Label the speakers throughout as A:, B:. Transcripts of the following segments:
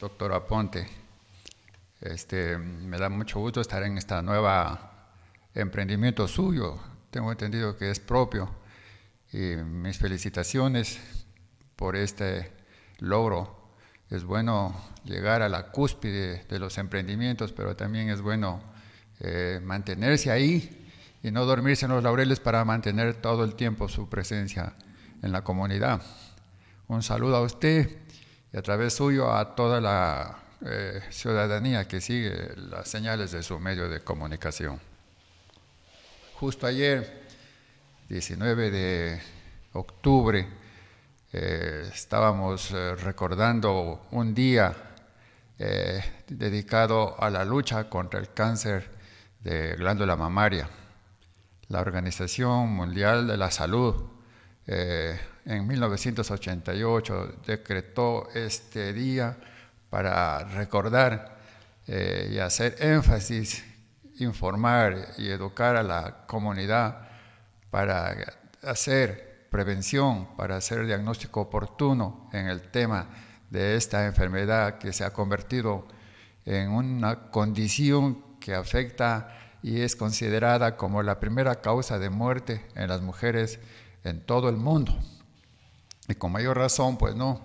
A: doctor Aponte. Este, me da mucho gusto estar en esta nueva emprendimiento suyo. Tengo entendido que es propio. Y mis felicitaciones por este logro. Es bueno llegar a la cúspide de los emprendimientos, pero también es bueno eh, mantenerse ahí y no dormirse en los laureles para mantener todo el tiempo su presencia en la comunidad. Un saludo a usted y a través suyo a toda la eh, ciudadanía que sigue las señales de su medio de comunicación. Justo ayer, 19 de octubre, eh, estábamos eh, recordando un día dedicado a la lucha contra el cáncer de glándula mamaria. La Organización Mundial de la Salud en 1988 decretó este día para recordar eh, y hacer énfasis, informar y educar a la comunidad para hacer prevención, para hacer diagnóstico oportuno en el tema de esta enfermedad que se ha convertido en una condición que afecta y es considerada como la primera causa de muerte en las mujeres en todo el mundo. Y con mayor razón, pues no,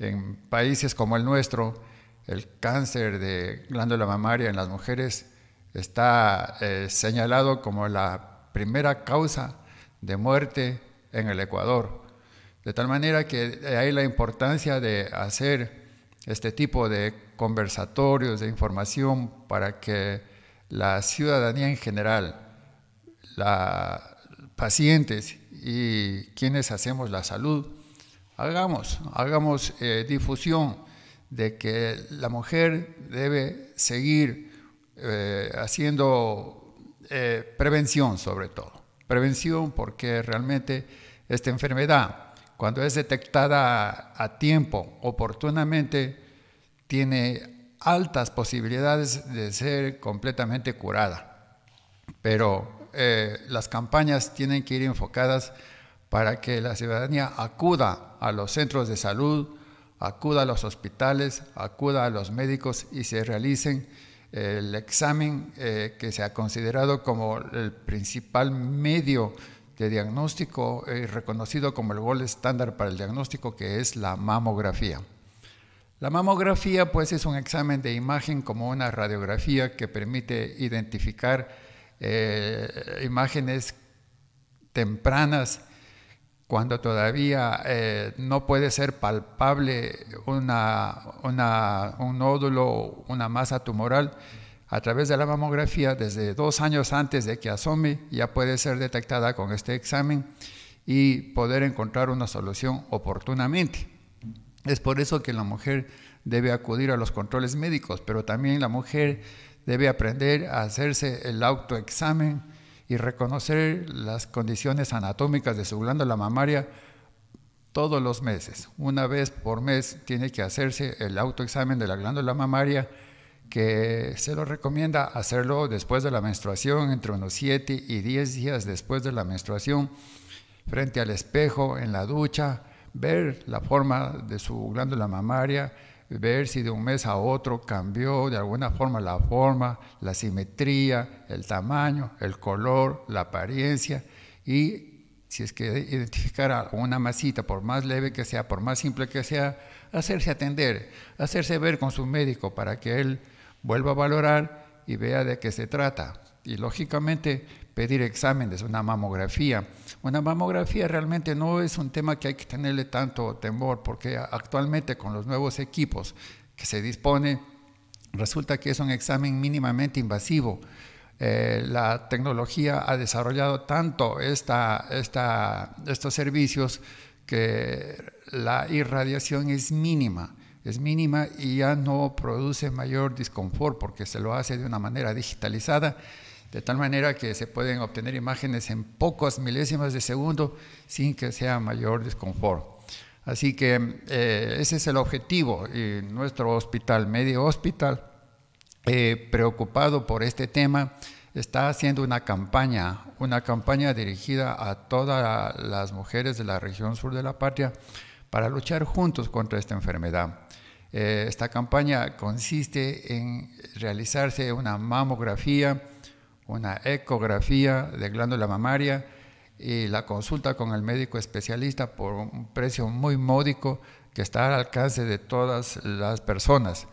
A: en países como el nuestro, el cáncer de glándula mamaria en las mujeres está eh, señalado como la primera causa de muerte en el Ecuador. De tal manera que hay la importancia de hacer este tipo de conversatorios, de información, para que la ciudadanía en general, los pacientes y quienes hacemos la salud, hagamos, hagamos eh, difusión de que la mujer debe seguir eh, haciendo eh, prevención sobre todo. Prevención porque realmente esta enfermedad, cuando es detectada a tiempo, oportunamente, tiene altas posibilidades de ser completamente curada. Pero las campañas tienen que ir enfocadas para que la ciudadanía acuda a los centros de salud, acuda a los hospitales, acuda a los médicos y se realicen eh, el examen eh, que se ha considerado como el principal medio de diagnóstico y eh, reconocido como el gol estándar para el diagnóstico, que es la mamografía. La mamografía, pues, es un examen de imagen como una radiografía que permite identificar imágenes tempranas cuando todavía eh, no puede ser palpable una, un nódulo, una masa tumoral, a través de la mamografía, desde dos años antes de que asome, ya puede ser detectada con este examen y poder encontrar una solución oportunamente. Es por eso que la mujer debe acudir a los controles médicos, pero también la mujer debe aprender a hacerse el autoexamen y reconocer las condiciones anatómicas de su glándula mamaria todos los meses. Una vez por mes tiene que hacerse el autoexamen de la glándula mamaria, que se lo recomienda hacerlo después de la menstruación, entre unos 7 y 10 días después de la menstruación, frente al espejo, en la ducha, ver la forma de su glándula mamaria, ver si de un mes a otro cambió de alguna forma la forma, la simetría, el tamaño, el color, la apariencia y si es que identificar una masita, por más leve que sea, por más simple que sea, hacerse atender, hacerse ver con su médico para que él vuelva a valorar y vea de qué se trata. Y lógicamente pedir exámenes, una mamografía. Una mamografía realmente no es un tema que hay que tenerle tanto temor, porque actualmente con los nuevos equipos que se dispone, resulta que es un examen mínimamente invasivo. Eh, la tecnología ha desarrollado tanto esta, esta, estos servicios que la irradiación es mínima, es mínima y ya no produce mayor disconfort porque se lo hace de una manera digitalizada de tal manera que se pueden obtener imágenes en pocos milésimas de segundo sin que sea mayor desconforto. Así que eh, ese es el objetivo. Y nuestro hospital, Medio Hospital, eh, preocupado por este tema, está haciendo una campaña, una campaña dirigida a todas las mujeres de la región sur de la patria para luchar juntos contra esta enfermedad. Eh, esta campaña consiste en realizarse una mamografía una ecografía de glándula mamaria y la consulta con el médico especialista por un precio muy módico que está al alcance de todas las personas.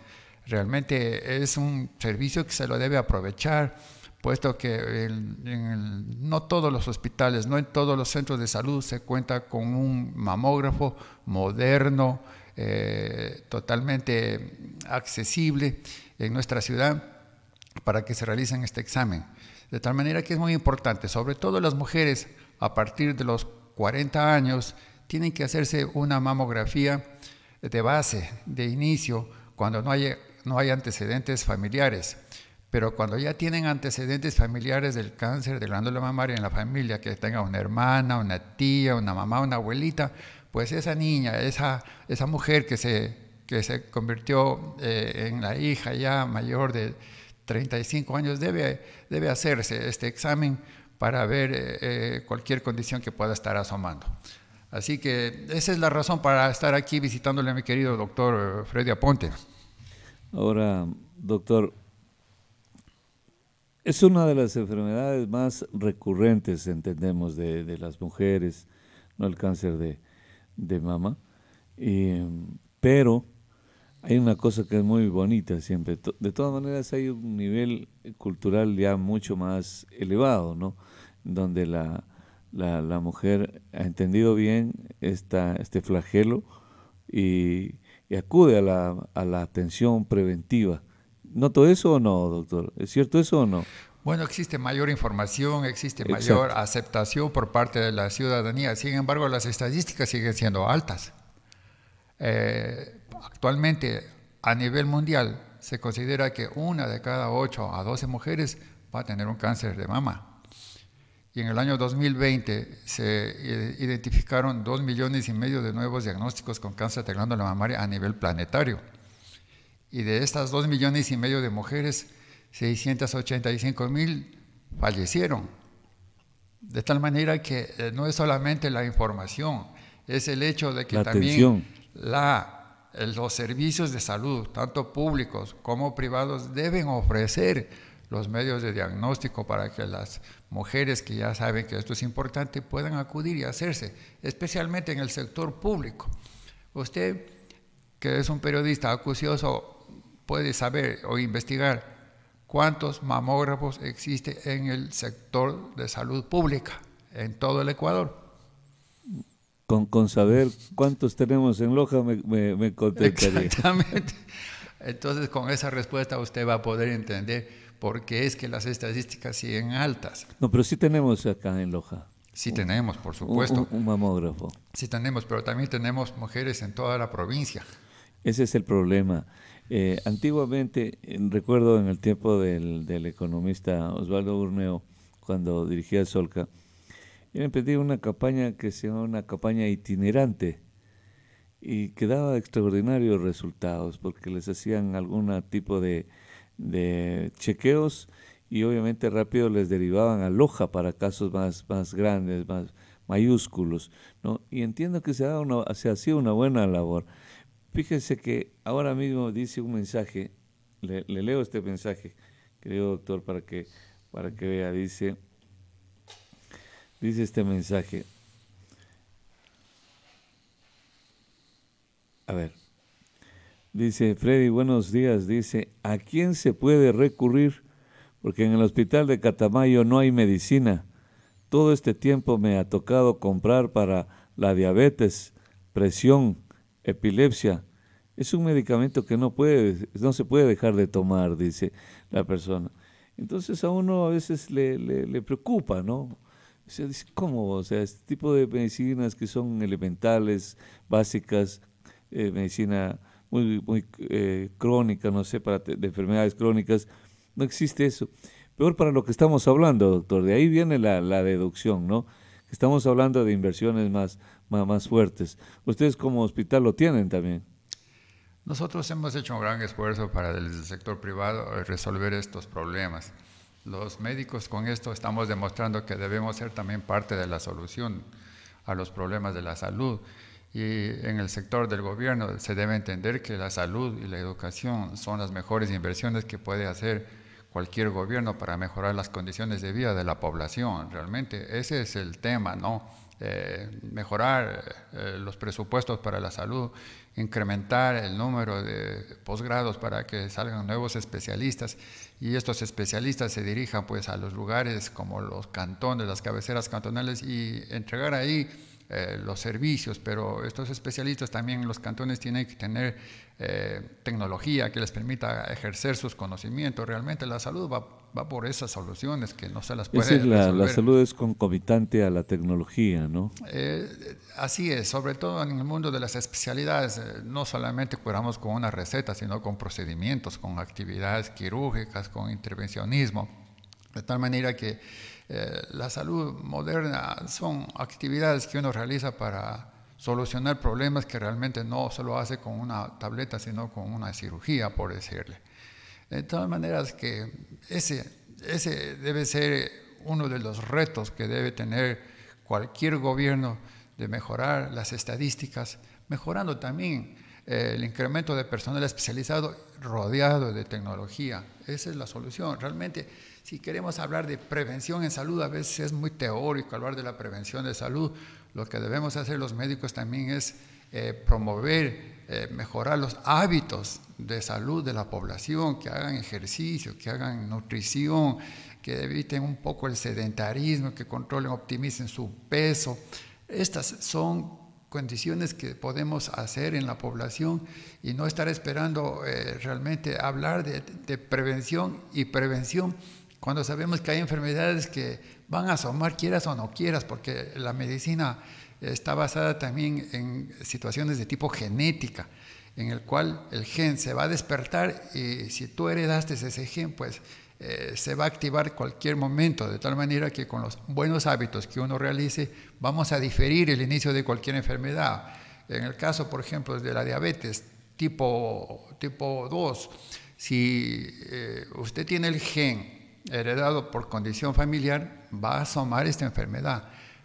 A: Realmente es un servicio que se lo debe aprovechar, puesto que no todos los hospitales, no en todos los centros de salud se cuenta con un mamógrafo moderno, eh, totalmente accesible en nuestra ciudad para que se realicen este examen. De tal manera que es muy importante, sobre todo las mujeres a partir de los 40 años, tienen que hacerse una mamografía de base, de inicio, cuando no hay, no hay antecedentes familiares. Pero cuando ya tienen antecedentes familiares del cáncer de glándula mamaria en la familia, que tenga una hermana, una tía, una mamá, una abuelita, pues esa niña, esa, esa mujer que se, que se convirtió eh, en la hija ya mayor de, 35 años debe, debe hacerse este examen para ver eh, eh, cualquier condición que pueda estar asomando. Así que esa es la razón para estar aquí visitándole a mi querido doctor eh, Freddy Aponte.
B: Ahora, doctor, es una de las enfermedades más recurrentes, entendemos, de, las mujeres, no el cáncer de, de mama, pero hay una cosa que es muy bonita siempre. De todas maneras hay un nivel cultural ya mucho más elevado, ¿no? Donde la, mujer ha entendido bien esta, este flagelo y, acude a la, a atención preventiva. ¿Noto eso o no, doctor? ¿Es cierto eso o no?
A: Bueno, existe mayor información, existe mayor aceptación por parte de la ciudadanía. Sin embargo, las estadísticas siguen siendo altas. Eh, actualmente a nivel mundial se considera que una de cada ocho a 12 mujeres va a tener un cáncer de mama. Y en el año 2020 se eh, identificaron dos millones y medio de nuevos diagnósticos con cáncer de glándula mamaria a nivel planetario. Y de estas dos millones y medio de mujeres, 685 mil fallecieron. De tal manera que eh, no es solamente la información, es el hecho de que la también atención. la eh, los servicios de salud, tanto públicos como privados, deben ofrecer los medios de diagnóstico para que las mujeres que ya saben que esto es importante puedan acudir y hacerse, especialmente en el sector público. Usted, que es un periodista acucioso, puede saber o investigar cuántos mamógrafos existen en el sector de salud pública en todo el Ecuador
B: con, con saber cuántos tenemos en Loja me, me, contestaría. Exactamente.
A: Entonces, con esa respuesta usted va a poder entender por qué es que las estadísticas siguen altas.
B: No, pero sí tenemos acá en Loja. Sí tenemos, por supuesto. Un, mamógrafo.
A: Sí tenemos, pero también tenemos mujeres en toda la provincia.
B: Ese es el problema. Eh, antiguamente, recuerdo en el tiempo del, del economista Osvaldo Urneo, cuando dirigía Solca, yo emprendí una campaña que se llamaba una campaña itinerante y que daba extraordinarios resultados porque les hacían algún tipo de, chequeos y obviamente rápido les derivaban a Loja para casos más, más grandes, más mayúsculos. ¿no? Y entiendo que se, una, hacía una buena labor. Fíjense que ahora mismo dice un mensaje, le, leo este mensaje, querido doctor, para que, para que vea, dice, dice este mensaje. A ver. Dice Freddy, buenos días. Dice, ¿a quién se puede recurrir? Porque en el hospital de Catamayo no hay medicina. Todo este tiempo me ha tocado comprar para la diabetes, presión, epilepsia. Es un medicamento que no, puede, no se puede dejar de tomar, dice la persona. Entonces a uno a veces le, le preocupa, ¿no? O sea, ¿cómo? O sea, este tipo de medicinas que son elementales, básicas, eh, medicina muy, muy eh, crónica, no sé, para de enfermedades crónicas, no existe eso. Peor para lo que estamos hablando, doctor, de ahí viene la, deducción, ¿no? Estamos hablando de inversiones más, más, fuertes. Ustedes como hospital lo tienen también.
A: Nosotros hemos hecho un gran esfuerzo para desde el sector privado resolver estos problemas. Los médicos con esto estamos demostrando que debemos ser también parte de la solución a los problemas de la salud. Y en el sector del gobierno se debe entender que la salud y la educación son las mejores inversiones que puede hacer cualquier gobierno para mejorar las condiciones de vida de la población. Realmente ese es el tema, ¿no? Eh, mejorar eh, eh, los presupuestos para la salud, incrementar el número de posgrados para que salgan nuevos especialistas y estos especialistas se dirijan pues a los lugares como los cantones, las cabeceras cantonales y entregar ahí eh, los servicios, pero estos especialistas también en los cantones tienen que tener eh, tecnología que les permita ejercer sus conocimientos. Realmente la salud va, por esas soluciones que no se las puede es decir, la, salud
B: es concomitante a la tecnología, ¿no?
A: Eh, así es, sobre todo en el mundo de las especialidades, no solamente curamos con una receta, sino con procedimientos, con actividades quirúrgicas, con intervencionismo, de tal manera que eh, la salud moderna son actividades que uno realiza para solucionar problemas que realmente no solo hace con una tableta, sino con una cirugía, por decirle. De todas maneras que ese, ese debe ser uno de los retos que debe tener cualquier gobierno de mejorar las estadísticas, mejorando también eh, el incremento de personal especializado rodeado de tecnología. Esa es la solución. Realmente si queremos hablar de prevención en salud, a veces es muy teórico hablar de la prevención de salud. Lo que debemos hacer los médicos también es eh, promover, eh, mejorar los hábitos de salud de la población, que hagan ejercicio, que hagan nutrición, que eviten un poco el sedentarismo, que controlen, optimicen su peso. Estas son condiciones que podemos hacer en la población y no estar esperando eh, realmente hablar de prevención y prevención cuando sabemos que hay enfermedades que van a asomar quieras o no quieras, porque la medicina está basada también en situaciones de tipo genética, en el cual el gen se va a despertar y si tú heredaste ese gen, pues eh, se va a activar cualquier momento, de tal manera que con los buenos hábitos que uno realice vamos a diferir el inicio de cualquier enfermedad. En el caso, por ejemplo, de la diabetes tipo, tipo 2, si eh, usted tiene el gen heredado por condición familiar, va a asomar esta enfermedad.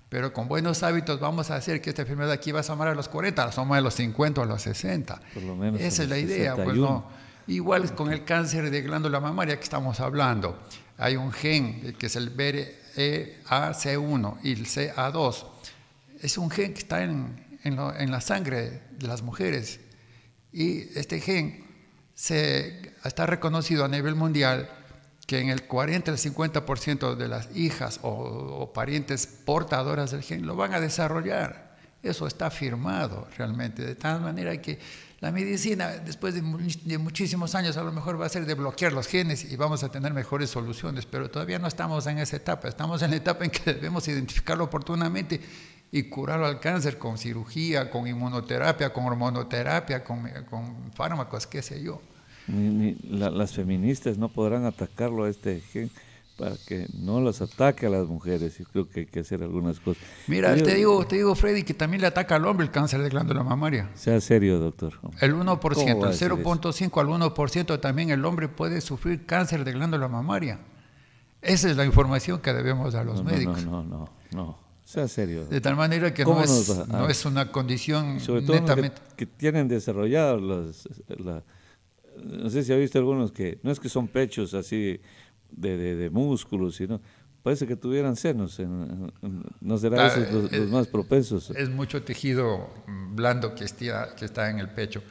A: Pero con buenos hábitos vamos a hacer que esta enfermedad aquí va a asomar a los 40, a los 50, a los 60.
B: Esa es la idea. Pues,
A: Igual con el cáncer de glándula mamaria que estamos hablando. Hay un gen que es el BRAC1 e y el CA2. Es un gen que está en, la sangre de las mujeres. Y este gen se, está reconocido a nivel mundial que en el 40 al 50% de las hijas o, parientes portadoras del gen lo van a desarrollar. Eso está firmado realmente, de tal manera que la medicina, después de, muchísimos años, a lo mejor va a ser de bloquear los genes y vamos a tener mejores soluciones, pero todavía no estamos en esa etapa, estamos en la etapa en que debemos identificarlo oportunamente y curarlo al cáncer con cirugía, con inmunoterapia, con hormonoterapia, con fármacos, qué sé yo
B: ni, las feministas no podrán atacarlo a este gen para que no las ataque a las mujeres. Y creo que hay que hacer algunas cosas. Mira, te
A: digo, te digo, Freddy, que también le ataca al hombre el cáncer de glándula mamaria.
B: Sea serio, doctor.
A: El 1%, el 0.5 al 1% también el hombre puede sufrir cáncer de glándula mamaria. Esa es la información que debemos a los médicos.
B: No, no, no, no, Sea serio. De tal manera que no es,
A: una condición
B: Que, tienen desarrollado los, la, no sé si ha visto algunos que no es que son pechos así de, de, de músculos, sino parece que tuvieran senos. no serán ah, eh, los, más propensos.
A: Es mucho tejido blando que, estía, que está en el pecho.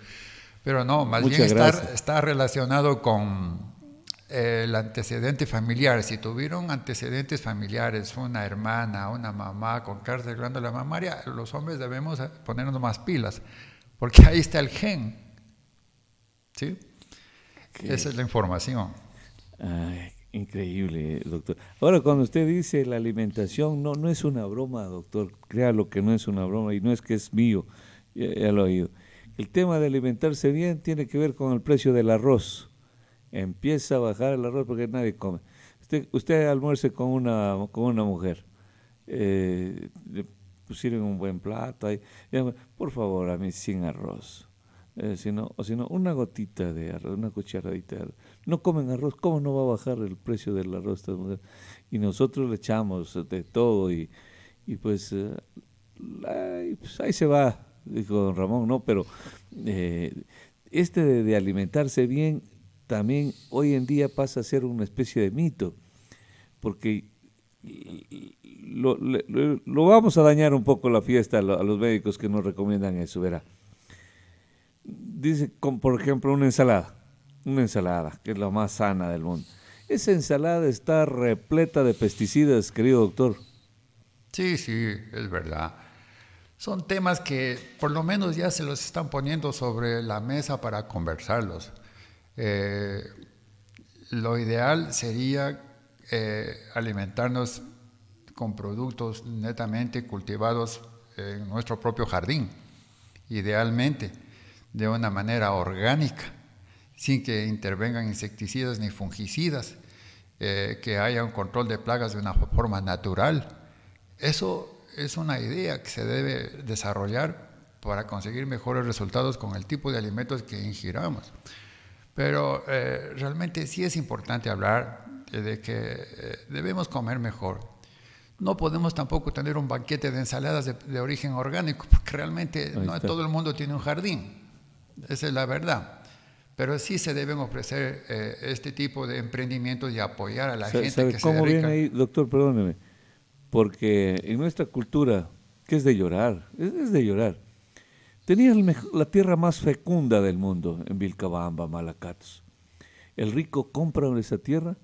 A: Pero no, más bien está, está, relacionado con eh, el antecedente familiar. Si tuvieron antecedentes familiares, una hermana, una mamá con cárcel de glándula mamaria, los hombres debemos ponernos más pilas, porque ahí está el gen. ¿Sí? Esa es la información. increíble, doctor. Ahora, cuando
B: usted dice la alimentación, no, no es una broma, doctor. Créalo que no es una broma y no es que es mío, ya, lo he oído. El tema de alimentarse bien tiene que ver con el precio del arroz. Empieza a bajar el arroz porque nadie come. Usted, usted almuerce con una, con una mujer. Eh, le pusieron un buen plato y Por favor, a mí sin arroz. Eh, sino, o sino una gotita de arroz, una cucharadita de arroz. No comen arroz, ¿cómo no va a bajar el precio del arroz? Pues, y nosotros le echamos de todo pues, eh, y, pues, ahí se va, dijo don Ramón, ¿no? Pero eh, este de, alimentarse bien también hoy en día pasa a ser una especie de mito, porque lo, lo vamos a dañar un poco la fiesta a los médicos que nos recomiendan eso, verá dice, por ejemplo, una ensalada. Una ensalada, que es la más sana del mundo. Esa ensalada está repleta de
A: pesticidas, querido doctor. Sí, sí, es verdad. Son temas que por lo menos ya se los están poniendo sobre la mesa para conversarlos. Eh, lo ideal sería eh, alimentarnos con productos netamente cultivados en nuestro propio jardín, idealmente de una manera orgánica, sin que intervengan insecticidas ni fungicidas, eh, que haya un control de plagas de una forma natural. Eso es una idea que se debe desarrollar para conseguir mejores resultados con el tipo de alimentos que ingiramos. Pero eh, realmente sí es importante hablar de que eh, debemos comer mejor. No podemos tampoco tener un banquete de ensaladas de origen orgánico, porque realmente no todo el mundo tiene un jardín. Esa es la verdad. Pero sí se deben ofrecer eh, este tipo de emprendimientos y apoyar a la gente que se viene ahí,
B: doctor? Perdóneme. Porque en nuestra cultura, que es de llorar, es, de llorar. Tenía la tierra más fecunda del mundo en Vilcabamba, Malacatos. El rico compra esa tierra,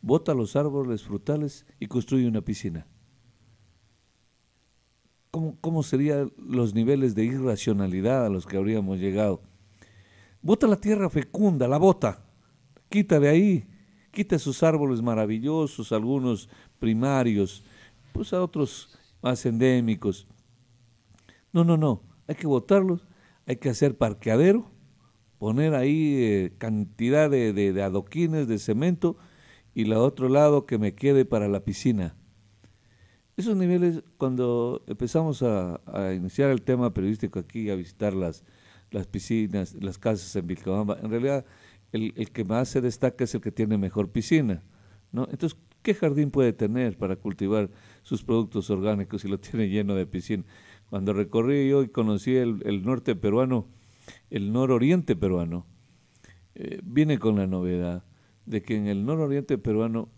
B: bota los árboles frutales y construye una piscina. cómo serían los niveles de irracionalidad a los que habríamos llegado? Bota la tierra fecunda, la bota, quita de ahí, quita esos árboles maravillosos, algunos primarios, pues a otros más endémicos. No, no, no, hay que botarlos, hay que hacer parqueadero, poner ahí eh, cantidad de, adoquines, de cemento, y la otro lado que me quede para la piscina. Esos niveles, cuando empezamos a, iniciar el tema periodístico aquí, a visitar las, las piscinas, las casas en Vilcabamba. En realidad, el, que más se destaca es el que tiene mejor piscina. ¿no? Entonces, ¿qué jardín puede tener para cultivar sus productos orgánicos si lo tiene lleno de piscina? Cuando recorrí yo y conocí el, norte peruano, el nororiente peruano, eh, vine viene con la novedad de que en el nororiente peruano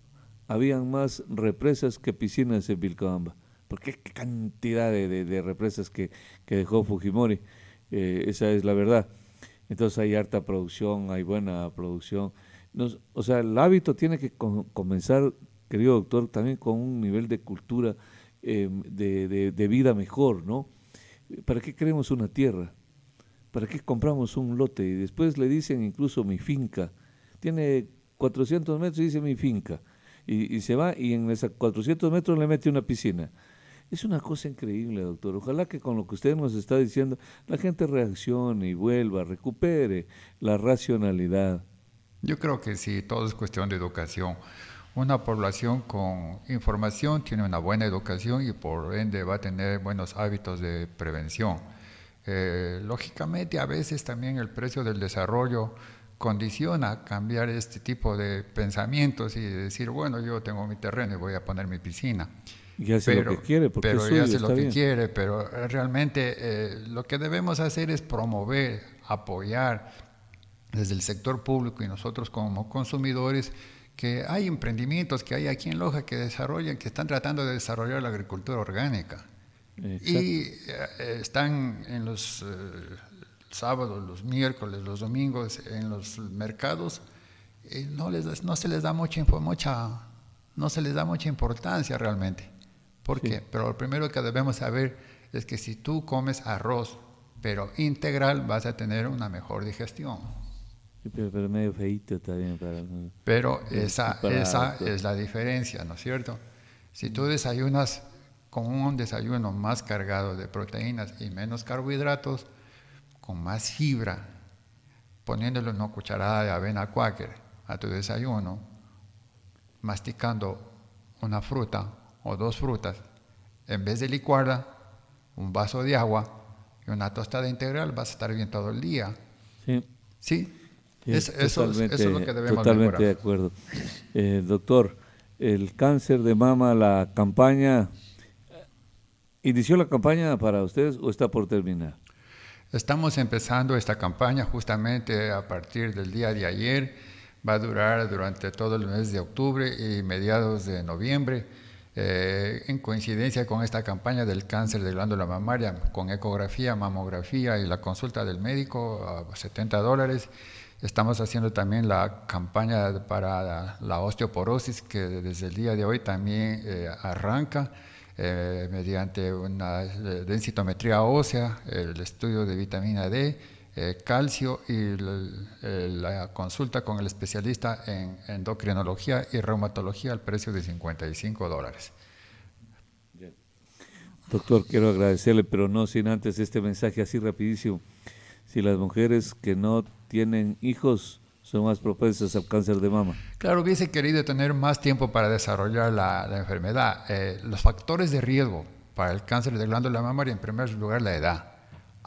B: habían más represas que piscinas en Vilcabamba. Porque qué cantidad de, represas que, que dejó Fujimori. Eh, esa es la verdad. Entonces hay harta producción, hay buena producción. Nos, o sea, el hábito tiene que comenzar, querido doctor, también con un nivel de cultura, em, de, vida mejor, ¿no? ¿Para qué queremos una tierra? ¿Para qué compramos un lote? Y después le dicen incluso mi finca. Tiene 400 metros y dice mi finca. Y, y se va y en esos 400 metros le mete una piscina. Es una cosa increíble, doctor. Ojalá que con lo que usted nos está diciendo la gente reaccione y vuelva, recupere la racionalidad.
A: Yo creo que sí, todo es cuestión de educación. Una población con información tiene una buena educación y por ende va a tener buenos hábitos de prevención. Eh, lógicamente a veces también el precio del desarrollo condiciona cambiar este tipo de pensamientos y decir, bueno, yo tengo mi terreno y voy a poner mi piscina pero, lo que quiere, lo que quiere, pero eh, realmente eh, lo que debemos hacer es promover, apoyar desde el sector público y nosotros como consumidores que hay emprendimientos que hay aquí en Loja que desarrollan, que están tratando de desarrollar la agricultura orgánica. Y eh, están en los sábados, los miércoles, los domingos en los mercados, no, les, no se les da mucha, mucha, no se les da mucha importancia realmente. ¿Por qué? Pero lo primero que debemos saber es que si tú comes arroz, pero integral, vas a tener una mejor digestión. pero, medio feíto también. pero esa, es la diferencia, ¿no es cierto? Si tú desayunas con un desayuno más cargado de proteínas y menos carbohidratos, con más fibra, poniéndole una cucharada de avena cuáquer a tu desayuno, masticando una fruta o dos frutas, en vez de licuarla, un vaso de agua y una tostada integral, vas a estar bien todo el día. Sí. Sí. es, eso, es lo que debemos Totalmente de
B: acuerdo. Eh, doctor, el cáncer de mama, la campaña,
A: ¿inició la campaña para ustedes o está por terminar? Estamos empezando esta campaña justamente a partir del día de ayer. Va a durar durante todo el mes de octubre y mediados de noviembre. Eh, en coincidencia con esta campaña del cáncer de glándula mamaria, con ecografía, mamografía y la consulta del médico a 70 dólares. Estamos haciendo también la campaña para la osteoporosis, que desde el día de hoy también eh, arranca eh, mediante una densitometría ósea, el estudio de vitamina D eh, calcio y la consulta con el especialista en endocrinología y reumatología al precio de 55 dólares.
B: Doctor, quiero agradecerle, pero no sin antes este mensaje así rapidísimo. Si las mujeres que no tienen hijos son más propensas al cáncer de mama.
A: Claro, hubiese querido tener más tiempo para desarrollar la, enfermedad. Eh, los factores de riesgo para el cáncer de glándula mamaria, en primer lugar, la edad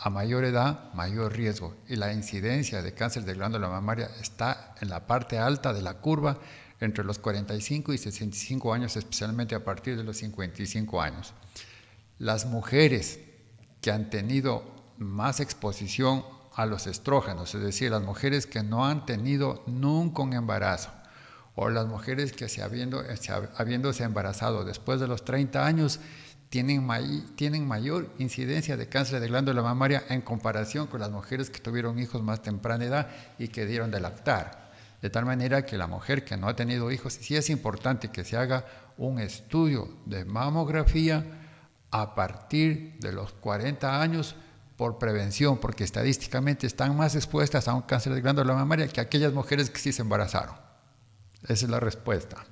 A: a mayor edad, mayor riesgo y la incidencia de cáncer de glándula mamaria está en la parte alta de la curva entre los 45 y 65 años, especialmente a partir de los 55 años. Las mujeres que han tenido más exposición a los estrógenos, es decir, las mujeres que no han tenido nunca un embarazo, o las mujeres que se habiendo, habiéndose embarazado después de los 30 años tienen, mayor incidencia de cáncer de glándula mamaria en comparación con las mujeres que tuvieron hijos más temprana edad y que dieron de lactar. De tal manera que la mujer que no ha tenido hijos, sí es importante que se haga un estudio de mamografía a partir de los 40 años por prevención, porque estadísticamente están más expuestas a un cáncer de glándula mamaria que aquellas mujeres que sí se embarazaron. Esa es la respuesta.